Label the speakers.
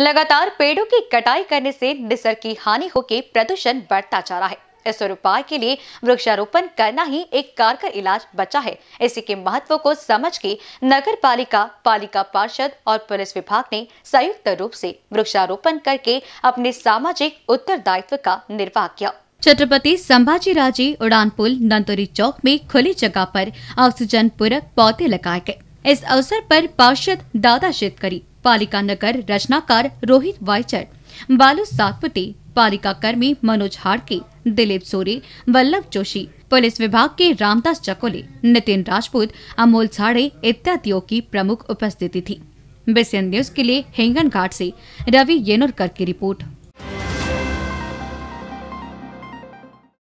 Speaker 1: लगातार पेड़ों की कटाई करने से निसर की हानि के प्रदूषण बढ़ता जा रहा है इस उपाय के लिए वृक्षारोपण करना ही एक कारगर इलाज बचा है इसी के महत्व को समझ के नगर पालिका पालिका पार्षद और पुलिस विभाग ने संयुक्त रूप से वृक्षारोपण करके अपने सामाजिक उत्तरदायित्व का निर्वाह किया छत्रपति संभाजी राजे उड़ान पुल नंदोरी चौक में खुली जगह पर ऑक्सीजन पूरक पौधे लगाए गए इस अवसर पर पार्षद दादा शेतकरी पालिका नगर रचनाकार रोहित वाइचर बालू सातपुते पालिका कर्मी मनोज हाड़के दिलीप सोरे वल्लभ जोशी पुलिस विभाग के रामदास चकोले नितिन राजपूत अमोल झाड़े इत्यादियों की प्रमुख उपस्थिति थी बेसियन न्यूज के लिए हिंगन घाट से रवि येनुरकर की रिपोर्ट